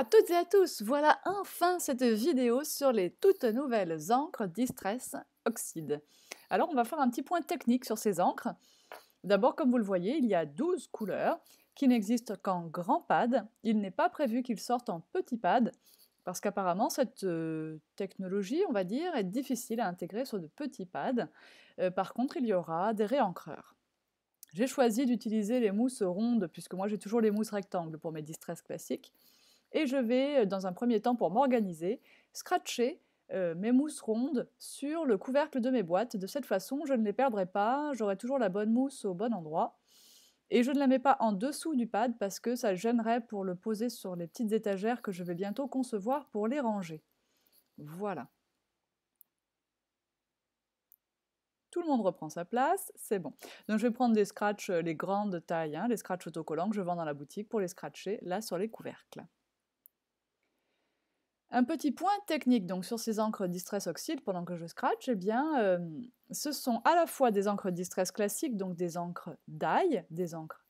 à toutes et à tous, voilà enfin cette vidéo sur les toutes nouvelles encres Distress Oxide. Alors on va faire un petit point technique sur ces encres. D'abord comme vous le voyez, il y a 12 couleurs qui n'existent qu'en grand pad. Il n'est pas prévu qu'ils sortent en petit pad parce qu'apparemment cette euh, technologie, on va dire, est difficile à intégrer sur de petits pads. Euh, par contre, il y aura des réencreurs. J'ai choisi d'utiliser les mousses rondes puisque moi j'ai toujours les mousses rectangles pour mes distress classiques et je vais, euh, dans un premier temps pour m'organiser, scratcher euh, mes mousses rondes sur le couvercle de mes boîtes. De cette façon, je ne les perdrai pas, j'aurai toujours la bonne mousse au bon endroit. Et je ne la mets pas en dessous du pad parce que ça gênerait pour le poser sur les petites étagères que je vais bientôt concevoir pour les ranger. Voilà. Tout le monde reprend sa place, c'est bon. Donc je vais prendre des scratchs, euh, les grandes tailles, hein, les scratchs autocollants que je vends dans la boutique pour les scratcher là sur les couvercles. Un petit point technique donc sur ces encres Distress oxyde pendant que je scratch, eh bien, euh, ce sont à la fois des encres Distress classiques, donc des encres d'ail, des encres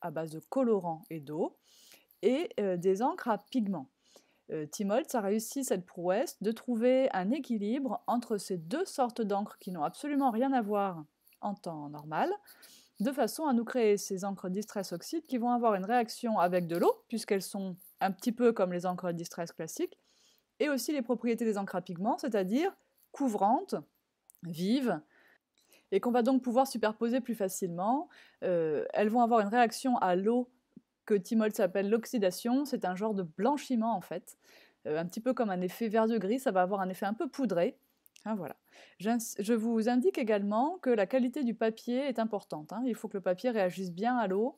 à base de colorants et d'eau, et euh, des encres à pigments. Euh, Tim a réussi cette prouesse de trouver un équilibre entre ces deux sortes d'encres qui n'ont absolument rien à voir en temps normal, de façon à nous créer ces encres distress oxyde qui vont avoir une réaction avec de l'eau, puisqu'elles sont un petit peu comme les encres distress classiques, et aussi les propriétés des encres à pigments, c'est-à-dire couvrantes, vives, et qu'on va donc pouvoir superposer plus facilement. Euh, elles vont avoir une réaction à l'eau que timol s'appelle l'oxydation, c'est un genre de blanchiment en fait, euh, un petit peu comme un effet vert de gris ça va avoir un effet un peu poudré. Hein, voilà. Je vous indique également que la qualité du papier est importante. Hein. Il faut que le papier réagisse bien à l'eau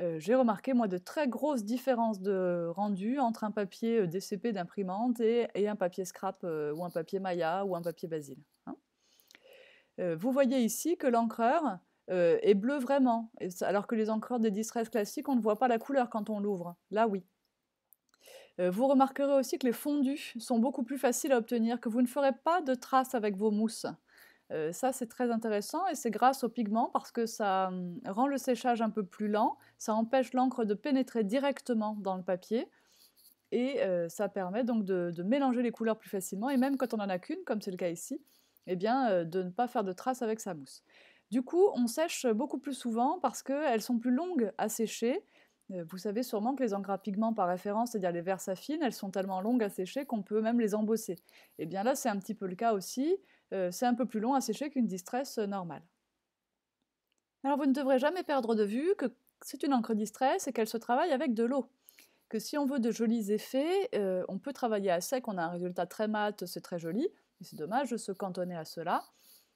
euh, j'ai remarqué, moi, de très grosses différences de rendu entre un papier euh, DCP d'imprimante et, un papier scrap euh, ou un papier Maya ou un papier Basile. Hein. vous voyez ici que l'encreur est bleu vraiment, alors que les encreurs des distress classiques, on ne voit pas la couleur quand on l'ouvre. Là, oui. Vous remarquerez aussi que les fondus sont beaucoup plus faciles à obtenir, que vous ne ferez pas de traces avec vos mousses. Euh, ça, c'est très intéressant et c'est grâce aux pigments parce que ça hum, rend le séchage un peu plus lent, ça empêche l'encre de pénétrer directement dans le papier et euh, ça permet donc de, mélanger les couleurs plus facilement et même quand on en a qu'une, comme c'est le cas ici, eh bien, euh, de ne pas faire de traces avec sa mousse. Du coup, on sèche beaucoup plus souvent parce qu'elles sont plus longues à sécher. Vous savez sûrement que les encres à pigments par référence, c'est-à-dire les affines, elles sont tellement longues à sécher qu'on peut même les embosser. Et eh bien là, c'est un petit peu le cas aussi. Euh, c'est un peu plus long à sécher qu'une distress euh, normale. Alors vous ne devrez jamais perdre de vue que c'est une encre distress et qu'elle se travaille avec de l'eau. Que si on veut de jolis effets, euh, on peut travailler à sec, on a un résultat très mat, c'est très joli, mais c'est dommage de se cantonner à cela.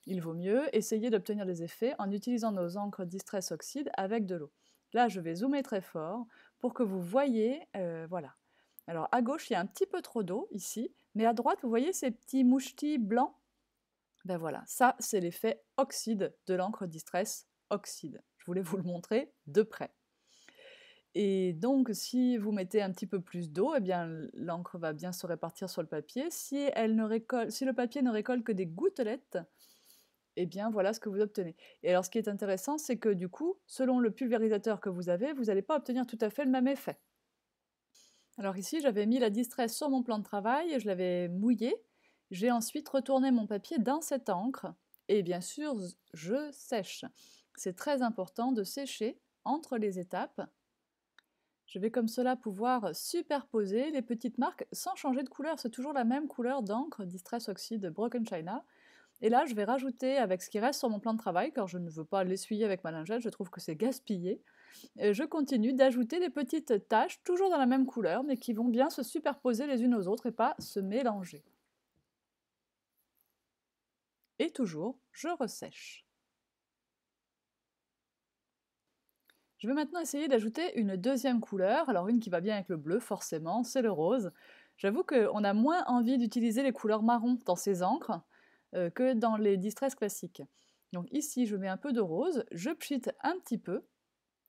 Il vaut mieux essayer d'obtenir des effets en utilisant nos encres distress oxyde avec de l'eau. Là, je vais zoomer très fort pour que vous voyez, voilà. Alors à gauche, il y a un petit peu trop d'eau ici, mais à droite, vous voyez ces petits mouchetis blancs ben voilà, ça c'est l'effet oxyde de l'encre distress oxyde. Je voulais vous le montrer de près. Et donc si vous mettez un petit peu plus d'eau, eh bien l'encre va bien se répartir sur le papier. Si, elle ne si le papier ne récolte que des gouttelettes, eh bien voilà ce que vous obtenez. Et alors ce qui est intéressant, c'est que du coup, selon le pulvérisateur que vous avez, vous n'allez pas obtenir tout à fait le même effet. Alors ici, j'avais mis la distress sur mon plan de travail et je l'avais mouillée. J'ai ensuite retourné mon papier dans cette encre et bien sûr, je sèche. C'est très important de sécher entre les étapes. Je vais comme cela pouvoir superposer les petites marques sans changer de couleur. C'est toujours la même couleur d'encre, Distress Oxide Broken China. Et là, je vais rajouter avec ce qui reste sur mon plan de travail, car je ne veux pas l'essuyer avec ma lingette, je trouve que c'est gaspillé. Et je continue d'ajouter les petites taches, toujours dans la même couleur, mais qui vont bien se superposer les unes aux autres et pas se mélanger. Et toujours, je ressèche. Je vais maintenant essayer d'ajouter une deuxième couleur, alors une qui va bien avec le bleu forcément, c'est le rose. J'avoue qu'on a moins envie d'utiliser les couleurs marron dans ces encres euh, que dans les distress classiques. Donc ici, je mets un peu de rose, je pchite un petit peu.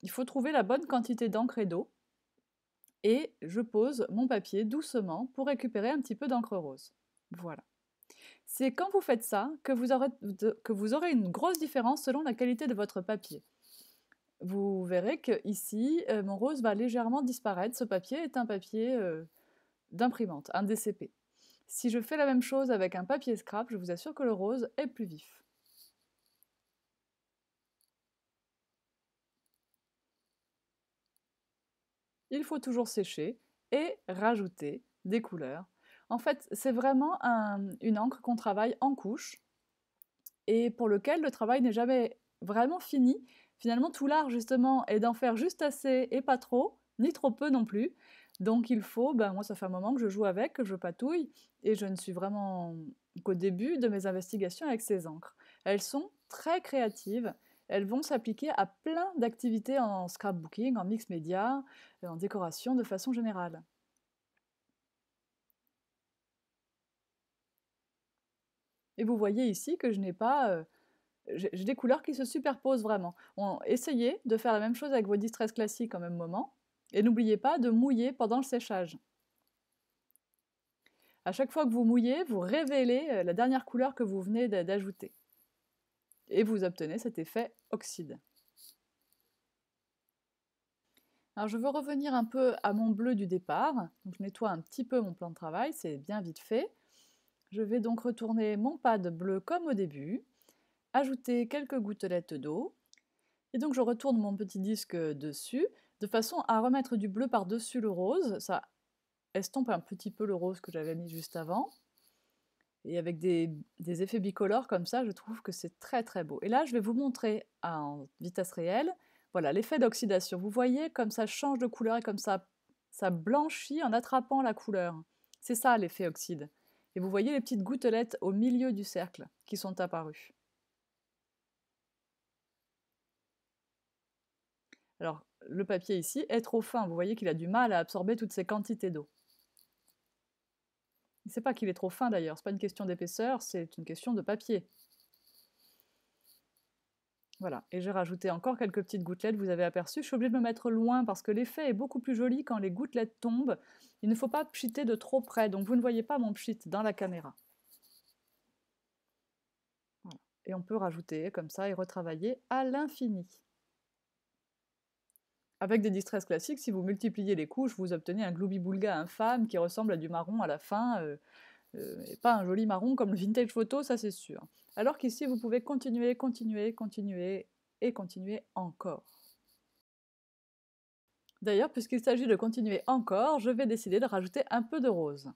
Il faut trouver la bonne quantité d'encre et d'eau. Et je pose mon papier doucement pour récupérer un petit peu d'encre rose. Voilà. C'est quand vous faites ça que vous, aurez une grosse différence selon la qualité de votre papier. Vous verrez que ici, euh, mon rose va légèrement disparaître. Ce papier est un papier euh, d'imprimante, un DCP. Si je fais la même chose avec un papier scrap, je vous assure que le rose est plus vif. Il faut toujours sécher et rajouter des couleurs en fait, c'est vraiment une encre qu'on travaille en couche et pour lequel le travail n'est jamais vraiment fini. Finalement, tout l'art, justement, est d'en faire juste assez et pas trop, ni trop peu non plus. Donc il faut, ben, moi ça fait un moment que je joue avec, que je patouille, et je ne suis vraiment qu'au début de mes investigations avec ces encres. Elles sont très créatives, elles vont s'appliquer à plein d'activités en scrapbooking, en mix média, en décoration de façon générale. Et vous voyez ici que je n'ai pas... Euh, j'ai des couleurs qui se superposent vraiment. essayez de faire la même chose avec vos distress classiques en même moment. Et n'oubliez pas de mouiller pendant le séchage. À chaque fois que vous mouillez, vous révélez euh, la dernière couleur que vous venez d'ajouter. Et vous obtenez cet effet oxyde. Alors je veux revenir un peu à mon bleu du départ. je nettoie un petit peu mon plan de travail, c'est bien vite fait. Je vais donc retourner mon pad bleu comme au début, ajouter quelques gouttelettes d'eau, et donc je retourne mon petit disque dessus, de façon à remettre du bleu par-dessus le rose, ça estompe un petit peu le rose que j'avais mis juste avant, et avec des, effets bicolores comme ça, je trouve que c'est très très beau. Et là, je vais vous montrer en vitesse réelle, voilà l'effet d'oxydation. Vous voyez comme ça change de couleur et comme ça, ça blanchit en attrapant la couleur. C'est ça l'effet oxyde et vous voyez les petites gouttelettes au milieu du cercle qui sont apparues. Alors, le papier ici est trop fin. Vous voyez qu'il a du mal à absorber toutes ces quantités d'eau. C'est pas qu'il est trop fin d'ailleurs, c'est pas une question d'épaisseur, c'est une question de papier. Voilà, et j'ai rajouté encore quelques petites gouttelettes, vous avez aperçu, je suis obligée de me mettre loin parce que l'effet est beaucoup plus joli quand les gouttelettes tombent. Il ne faut pas pchitter de trop près, donc vous ne voyez pas mon pchit dans la caméra. Et on peut rajouter comme ça et retravailler à l'infini. Avec des distresses classiques, si vous multipliez les couches, vous obtenez un gloobie boulga infâme qui ressemble à du marron à la fin, euh, euh, et pas un joli marron comme le vintage photo, ça c'est sûr. Alors qu'ici, vous pouvez continuer, continuer, continuer et continuer encore. D'ailleurs, puisqu'il s'agit de continuer encore, je vais décider de rajouter un peu de rose.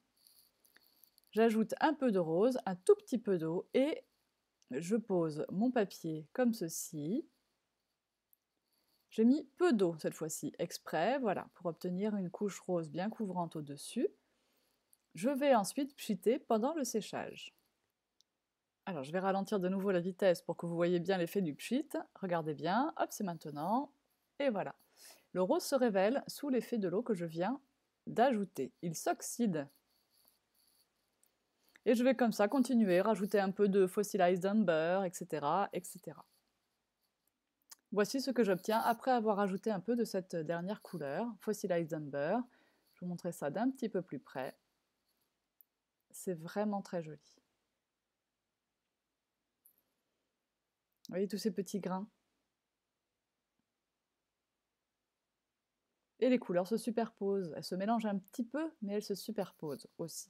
J'ajoute un peu de rose, un tout petit peu d'eau et je pose mon papier comme ceci. J'ai mis peu d'eau cette fois-ci, exprès, voilà, pour obtenir une couche rose bien couvrante au-dessus. Je vais ensuite pchiter pendant le séchage. Alors, je vais ralentir de nouveau la vitesse pour que vous voyez bien l'effet du pchit. Regardez bien, hop, c'est maintenant. Et voilà. Le rose se révèle sous l'effet de l'eau que je viens d'ajouter. Il s'oxyde. Et je vais comme ça continuer, rajouter un peu de fossilized amber, etc., etc. Voici ce que j'obtiens après avoir ajouté un peu de cette dernière couleur, fossilized amber. Je vous montrer ça d'un petit peu plus près. C'est vraiment très joli. Vous voyez tous ces petits grains. Et les couleurs se superposent. Elles se mélangent un petit peu, mais elles se superposent aussi.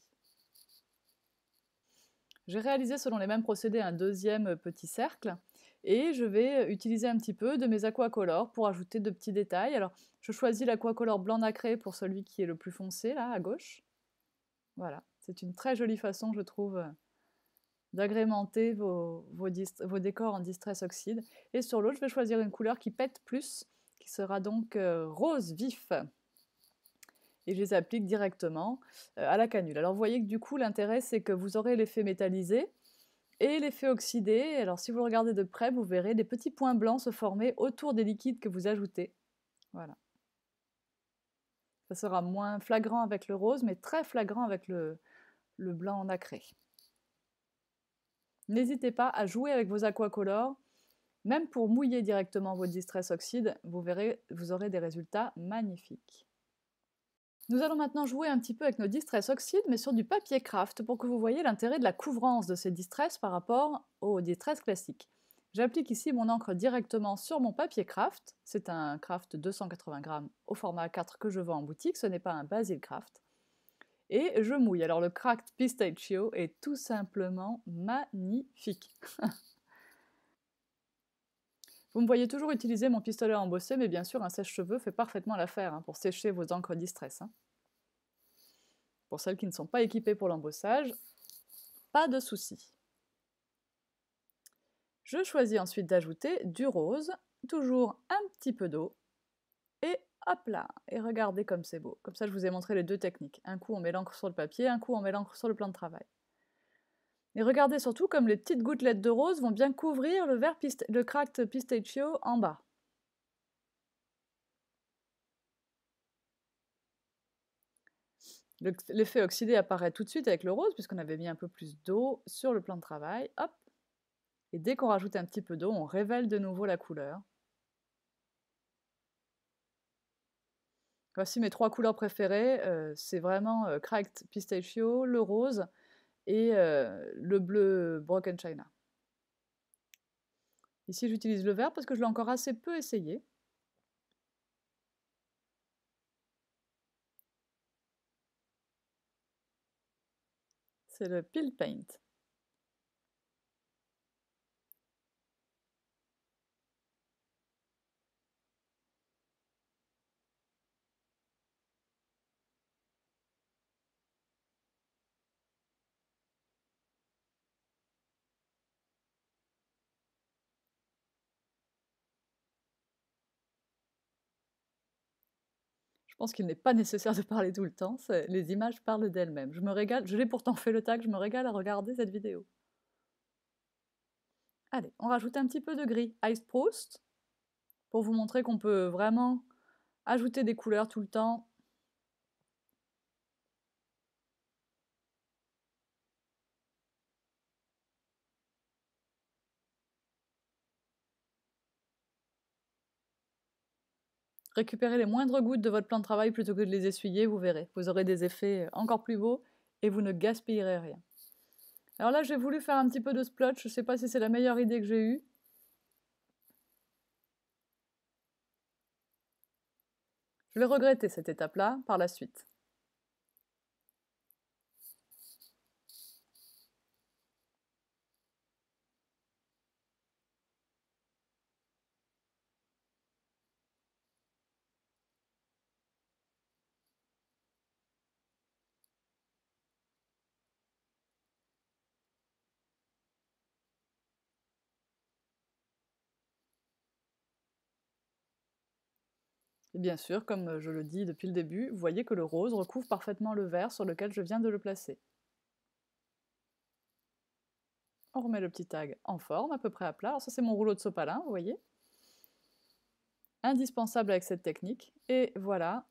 J'ai réalisé selon les mêmes procédés un deuxième petit cercle et je vais utiliser un petit peu de mes aquacolores pour ajouter de petits détails. Alors, je choisis l'aquacolor blanc nacré pour celui qui est le plus foncé, là, à gauche. Voilà, c'est une très jolie façon, je trouve, d'agrémenter vos, vos, décors en distress oxyde. Et sur l'autre, je vais choisir une couleur qui pète plus, qui sera donc euh, rose vif. Et je les applique directement euh, à la canule. Alors vous voyez que du coup, l'intérêt, c'est que vous aurez l'effet métallisé et l'effet oxydé. Alors si vous regardez de près, vous verrez des petits points blancs se former autour des liquides que vous ajoutez. Voilà. Ça sera moins flagrant avec le rose, mais très flagrant avec le, le blanc nacré. N'hésitez pas à jouer avec vos aquacolores. Même pour mouiller directement votre distress oxyde, vous verrez, vous aurez des résultats magnifiques. Nous allons maintenant jouer un petit peu avec nos distress oxydes, mais sur du papier craft, pour que vous voyez l'intérêt de la couvrance de ces distress par rapport aux distress classiques. J'applique ici mon encre directement sur mon papier craft. C'est un craft 280 g au format 4 que je vends en boutique, ce n'est pas un Basil craft et je mouille. Alors le cracked pistachio est tout simplement magnifique. Vous me voyez toujours utiliser mon pistolet à embosser, mais bien sûr un sèche-cheveux fait parfaitement l'affaire hein, pour sécher vos encres distress. Hein. Pour celles qui ne sont pas équipées pour l'embossage, pas de souci. Je choisis ensuite d'ajouter du rose, toujours un petit peu d'eau hop là, et regardez comme c'est beau. Comme ça, je vous ai montré les deux techniques. Un coup, on met l'encre sur le papier, un coup, on met l'encre sur le plan de travail. Et regardez surtout comme les petites gouttelettes de rose vont bien couvrir le, le cracked pistachio en bas. L'effet oxydé apparaît tout de suite avec le rose, puisqu'on avait mis un peu plus d'eau sur le plan de travail. Hop Et dès qu'on rajoute un petit peu d'eau, on révèle de nouveau la couleur. Voici bah, mes trois couleurs préférées. Euh, c'est vraiment euh, Cracked Pistachio, le rose et euh, le bleu Broken China. Ici, j'utilise le vert parce que je l'ai encore assez peu essayé. C'est le Peel Paint. pense qu'il n'est pas nécessaire de parler tout le temps. Les images parlent d'elles-mêmes. Je me régale, je l'ai pourtant fait le tag, je me régale à regarder cette vidéo. Allez, on rajoute un petit peu de gris. Ice Proust, pour vous montrer qu'on peut vraiment ajouter des couleurs tout le temps Récupérez les moindres gouttes de votre plan de travail plutôt que de les essuyer, vous verrez. Vous aurez des effets euh, encore plus beaux et vous ne gaspillerez rien. Alors là, j'ai voulu faire un petit peu de splotch. Je ne sais pas si c'est la meilleure idée que j'ai eue. Je vais regretter cette étape-là par la suite. Et bien sûr, comme euh, je le dis depuis le début, vous voyez que le rose recouvre parfaitement le vert sur lequel je viens de le placer. On remet le petit tag en forme, à peu près à plat. Alors ça c'est mon rouleau de sopalin, vous voyez. Indispensable avec cette technique. Et voilà,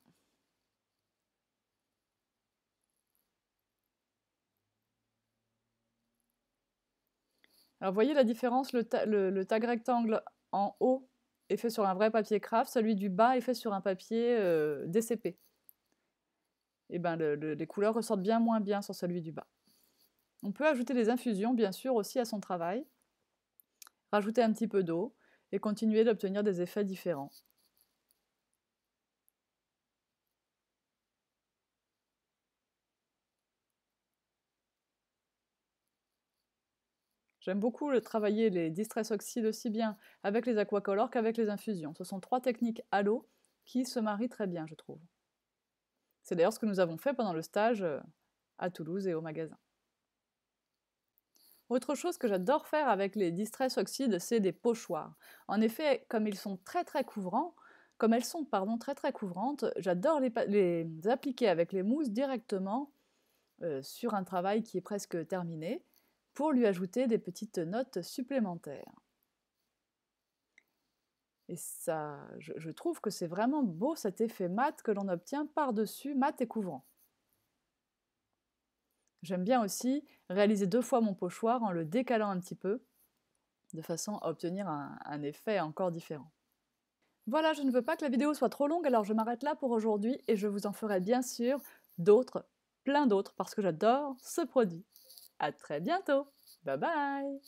Alors, vous voyez la différence, le, tag rectangle en haut est fait sur un vrai papier craft, celui du bas est fait sur un papier euh, DCP. Et eh ben les couleurs ressortent bien moins bien sur celui du bas. On peut ajouter des infusions, bien sûr, aussi à son travail, rajouter un petit peu d'eau et continuer d'obtenir des effets différents. J'aime beaucoup travailler les distress oxydes aussi bien avec les aquacolores qu'avec les infusions. Ce sont trois techniques à l'eau qui se marient très bien, je trouve. C'est d'ailleurs ce que nous avons fait pendant le stage euh, à Toulouse et au magasin. Autre chose que j'adore faire avec les distress oxydes, c'est des pochoirs. En effet, comme ils sont très très couvrants, comme elles sont pardon, très très couvrantes, j'adore les, appliquer avec les mousses directement euh, sur un travail qui est presque terminé pour lui ajouter des petites notes supplémentaires. Et ça, je, trouve que c'est vraiment beau cet effet mat que l'on obtient par-dessus mat et couvrant. J'aime bien aussi réaliser deux fois mon pochoir en le décalant un petit peu, de façon à obtenir un effet encore différent. Voilà, je ne veux pas que la vidéo soit trop longue, alors je m'arrête là pour aujourd'hui et je vous en ferai bien sûr d'autres, plein d'autres, parce que j'adore ce produit. À très bientôt. Bye bye